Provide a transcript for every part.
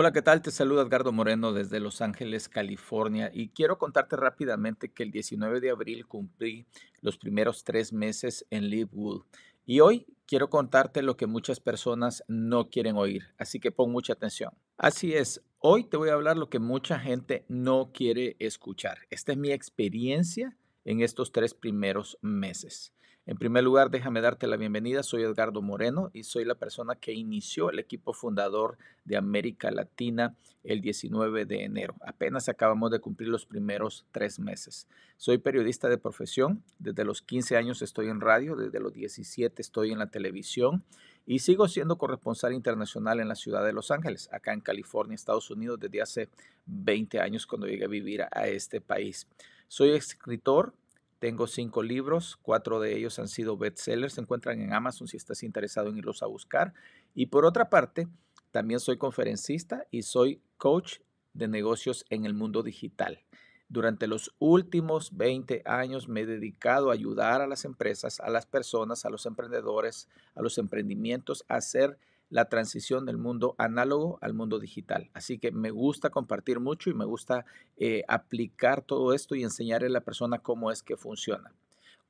Hola, ¿qué tal? Te saluda Edgardo Moreno desde Los Ángeles, California, y quiero contarte rápidamente que el 19 de abril cumplí los primeros tres meses en Livewood. Y hoy quiero contarte lo que muchas personas no quieren oír, así que pon mucha atención. Así es, hoy te voy a hablar lo que mucha gente no quiere escuchar. Esta es mi experiencia en estos tres primeros meses. En primer lugar, déjame darte la bienvenida. Soy Edgardo Moreno y soy la persona que inició el equipo fundador de América Latina el 19 de enero. Apenas acabamos de cumplir los primeros tres meses. Soy periodista de profesión. Desde los 15 años estoy en radio, desde los 17 estoy en la televisión y sigo siendo corresponsal internacional en la ciudad de Los Ángeles, acá en California, Estados Unidos, desde hace 20 años cuando llegué a vivir a este país. Soy escritor, tengo cinco libros, cuatro de ellos han sido bestsellers, se encuentran en Amazon si estás interesado en irlos a buscar. Y por otra parte, también soy conferencista y soy coach de negocios en el mundo digital. Durante los últimos 20 años me he dedicado a ayudar a las empresas, a las personas, a los emprendedores, a los emprendimientos a ser la transición del mundo análogo al mundo digital. Así que me gusta compartir mucho y me gusta eh, aplicar todo esto y enseñarle a la persona cómo es que funciona.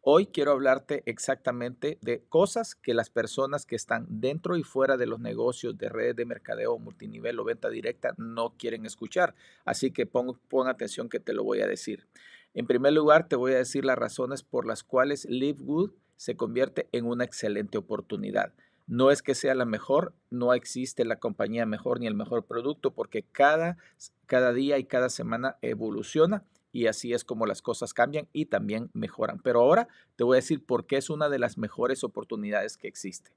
Hoy quiero hablarte exactamente de cosas que las personas que están dentro y fuera de los negocios de redes de mercadeo multinivel o venta directa no quieren escuchar. Así que pon, pon atención que te lo voy a decir. En primer lugar, te voy a decir las razones por las cuales Live se convierte en una excelente oportunidad. No es que sea la mejor, no existe la compañía mejor ni el mejor producto, porque cada, cada día y cada semana evoluciona y así es como las cosas cambian y también mejoran. Pero ahora te voy a decir por qué es una de las mejores oportunidades que existe.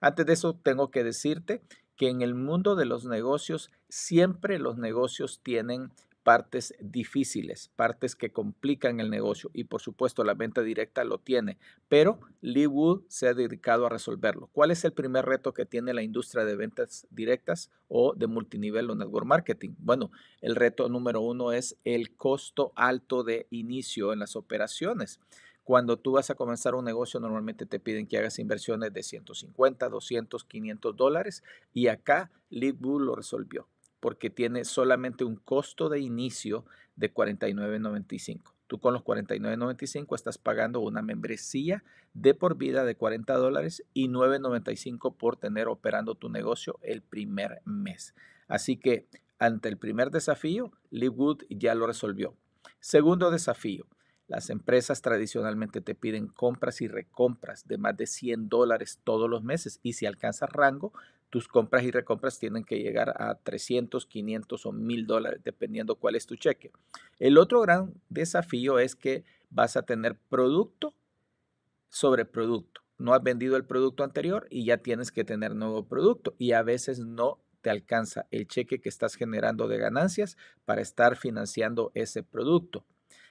Antes de eso, tengo que decirte que en el mundo de los negocios, siempre los negocios tienen partes difíciles, partes que complican el negocio y por supuesto la venta directa lo tiene, pero Lee Wood se ha dedicado a resolverlo. ¿Cuál es el primer reto que tiene la industria de ventas directas o de multinivel o network marketing? Bueno, el reto número uno es el costo alto de inicio en las operaciones cuando tú vas a comenzar un negocio, normalmente te piden que hagas inversiones de 150, 200, 500 dólares y acá Wood lo resolvió porque tiene solamente un costo de inicio de 49.95. Tú con los 49.95 estás pagando una membresía de por vida de 40 dólares y 9.95 por tener operando tu negocio el primer mes. Así que ante el primer desafío, Livewood ya lo resolvió. Segundo desafío, las empresas tradicionalmente te piden compras y recompras de más de 100 dólares todos los meses y si alcanzas rango, tus compras y recompras tienen que llegar a 300, 500 o 1000 dólares, dependiendo cuál es tu cheque. El otro gran desafío es que vas a tener producto sobre producto. No has vendido el producto anterior y ya tienes que tener nuevo producto y a veces no te alcanza el cheque que estás generando de ganancias para estar financiando ese producto.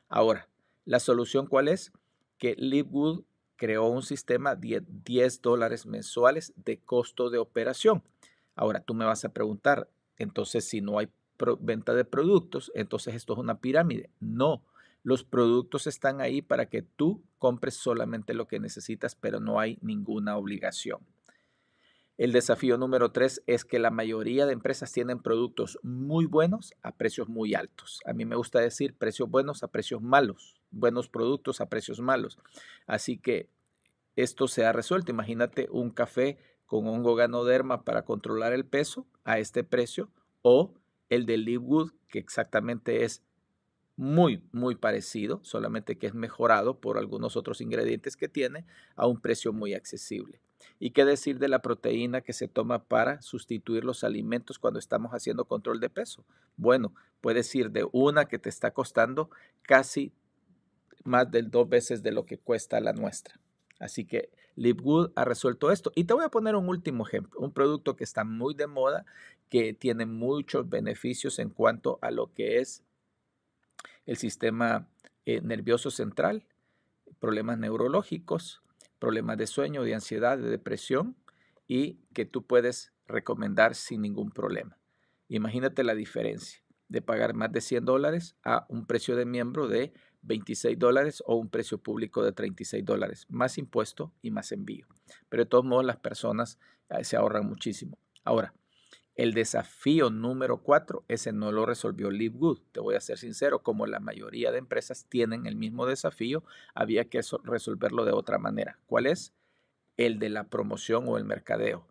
Ahora, la solución cuál es? Que Livegood creó un sistema de 10 dólares mensuales de costo de operación. Ahora tú me vas a preguntar, entonces si no hay venta de productos, entonces esto es una pirámide. No, los productos están ahí para que tú compres solamente lo que necesitas, pero no hay ninguna obligación. El desafío número tres es que la mayoría de empresas tienen productos muy buenos a precios muy altos. A mí me gusta decir precios buenos a precios malos buenos productos a precios malos. Así que esto se ha resuelto. Imagínate un café con hongo ganoderma para controlar el peso a este precio o el de Livewood, que exactamente es muy, muy parecido, solamente que es mejorado por algunos otros ingredientes que tiene a un precio muy accesible. ¿Y qué decir de la proteína que se toma para sustituir los alimentos cuando estamos haciendo control de peso? Bueno, puedes ir de una que te está costando casi más del dos veces de lo que cuesta la nuestra. Así que LiveWood ha resuelto esto. Y te voy a poner un último ejemplo, un producto que está muy de moda, que tiene muchos beneficios en cuanto a lo que es el sistema eh, nervioso central, problemas neurológicos, problemas de sueño, de ansiedad, de depresión, y que tú puedes recomendar sin ningún problema. Imagínate la diferencia de pagar más de 100 dólares a un precio de miembro de 26 dólares o un precio público de 36 dólares, más impuesto y más envío. Pero de todos modos las personas eh, se ahorran muchísimo. Ahora, el desafío número cuatro, ese no lo resolvió LiveGood. Te voy a ser sincero, como la mayoría de empresas tienen el mismo desafío, había que resolverlo de otra manera. ¿Cuál es? El de la promoción o el mercadeo.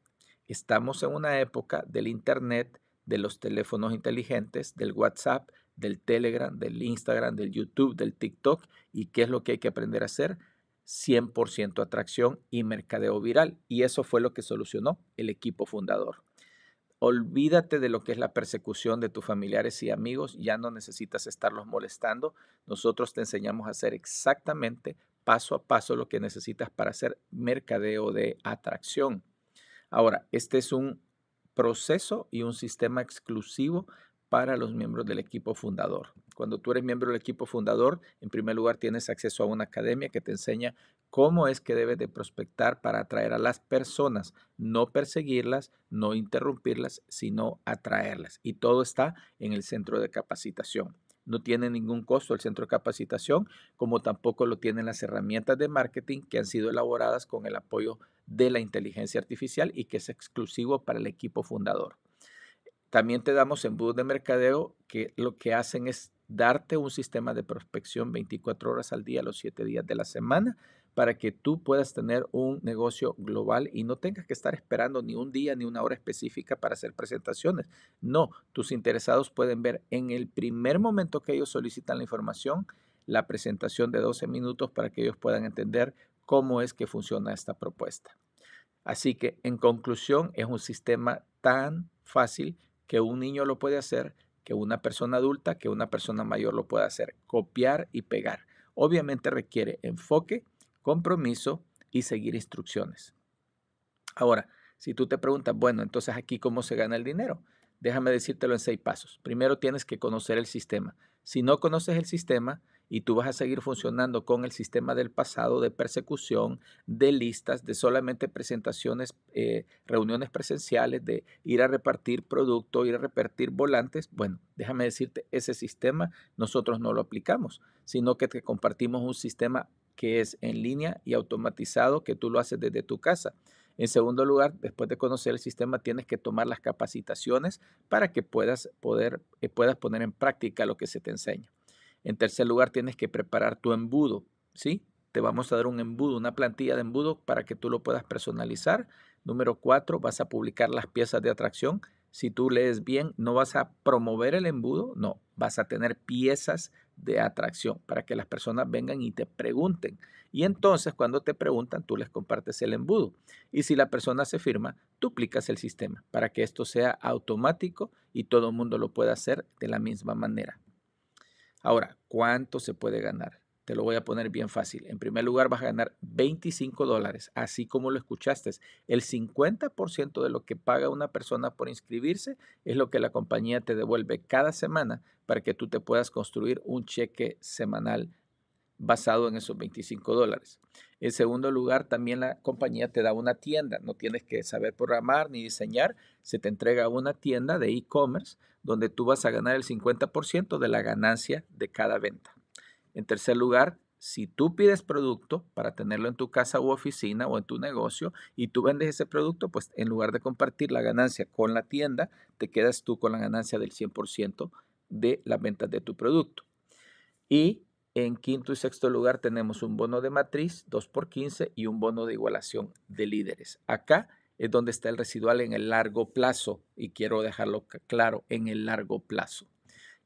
Estamos en una época del Internet, de los teléfonos inteligentes, del WhatsApp, del Telegram, del Instagram, del YouTube, del TikTok y qué es lo que hay que aprender a hacer. 100% atracción y mercadeo viral. Y eso fue lo que solucionó el equipo fundador. Olvídate de lo que es la persecución de tus familiares y amigos, ya no necesitas estarlos molestando. Nosotros te enseñamos a hacer exactamente paso a paso lo que necesitas para hacer mercadeo de atracción. Ahora, este es un proceso y un sistema exclusivo para los miembros del equipo fundador. Cuando tú eres miembro del equipo fundador, en primer lugar tienes acceso a una academia que te enseña cómo es que debes de prospectar para atraer a las personas, no perseguirlas, no interrumpirlas, sino atraerlas. Y todo está en el centro de capacitación. No tiene ningún costo el centro de capacitación, como tampoco lo tienen las herramientas de marketing que han sido elaboradas con el apoyo de la inteligencia artificial y que es exclusivo para el equipo fundador. También te damos embudos de mercadeo que lo que hacen es darte un sistema de prospección 24 horas al día, los 7 días de la semana, para que tú puedas tener un negocio global y no tengas que estar esperando ni un día ni una hora específica para hacer presentaciones. No, tus interesados pueden ver en el primer momento que ellos solicitan la información la presentación de 12 minutos para que ellos puedan entender cómo es que funciona esta propuesta. Así que, en conclusión, es un sistema tan fácil que un niño lo puede hacer, que una persona adulta, que una persona mayor lo puede hacer. Copiar y pegar. Obviamente requiere enfoque, compromiso y seguir instrucciones. Ahora, si tú te preguntas, bueno, entonces aquí cómo se gana el dinero, déjame decírtelo en seis pasos. Primero tienes que conocer el sistema. Si no conoces el sistema, y tú vas a seguir funcionando con el sistema del pasado de persecución, de listas, de solamente presentaciones, eh, reuniones presenciales, de ir a repartir producto, ir a repartir volantes, bueno, déjame decirte, ese sistema nosotros no lo aplicamos, sino que te compartimos un sistema que es en línea y automatizado, que tú lo haces desde tu casa. En segundo lugar, después de conocer el sistema, tienes que tomar las capacitaciones para que puedas, poder, eh, puedas poner en práctica lo que se te enseña. En tercer lugar, tienes que preparar tu embudo, ¿sí? Te vamos a dar un embudo, una plantilla de embudo para que tú lo puedas personalizar. Número cuatro, vas a publicar las piezas de atracción. Si tú lees bien, no vas a promover el embudo, no, vas a tener piezas de atracción para que las personas vengan y te pregunten. Y entonces cuando te preguntan, tú les compartes el embudo. Y si la persona se firma, duplicas el sistema para que esto sea automático y todo el mundo lo pueda hacer de la misma manera. Ahora, ¿cuánto se puede ganar? Te lo voy a poner bien fácil. En primer lugar, vas a ganar 25 dólares, así como lo escuchaste. El 50% de lo que paga una persona por inscribirse es lo que la compañía te devuelve cada semana para que tú te puedas construir un cheque semanal basado en esos 25 dólares. En segundo lugar, también la compañía te da una tienda. No tienes que saber programar ni diseñar. Se te entrega una tienda de e-commerce donde tú vas a ganar el 50% de la ganancia de cada venta. En tercer lugar, si tú pides producto para tenerlo en tu casa u oficina o en tu negocio y tú vendes ese producto, pues en lugar de compartir la ganancia con la tienda, te quedas tú con la ganancia del 100% de las ventas de tu producto. Y en quinto y sexto lugar tenemos un bono de matriz, 2 por 15, y un bono de igualación de líderes. Acá es donde está el residual en el largo plazo, y quiero dejarlo claro, en el largo plazo.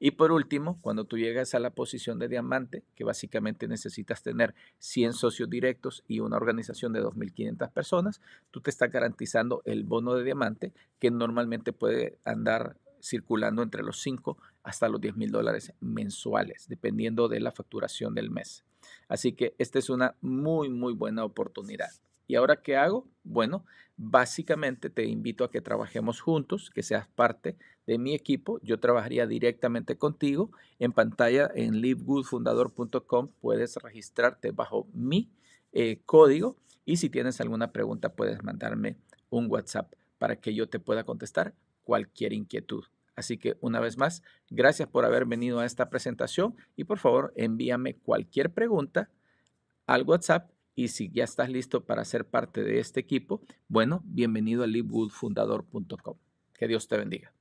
Y por último, cuando tú llegas a la posición de diamante, que básicamente necesitas tener 100 socios directos y una organización de 2.500 personas, tú te estás garantizando el bono de diamante que normalmente puede andar circulando entre los 5 hasta los 10 mil dólares mensuales, dependiendo de la facturación del mes. Así que esta es una muy, muy buena oportunidad. ¿Y ahora qué hago? Bueno, básicamente te invito a que trabajemos juntos, que seas parte de mi equipo. Yo trabajaría directamente contigo. En pantalla en livegoodfundador.com puedes registrarte bajo mi eh, código y si tienes alguna pregunta puedes mandarme un WhatsApp para que yo te pueda contestar cualquier inquietud. Así que una vez más, gracias por haber venido a esta presentación y por favor envíame cualquier pregunta al WhatsApp y si ya estás listo para ser parte de este equipo, bueno, bienvenido a livewoodfundador.com. Que Dios te bendiga.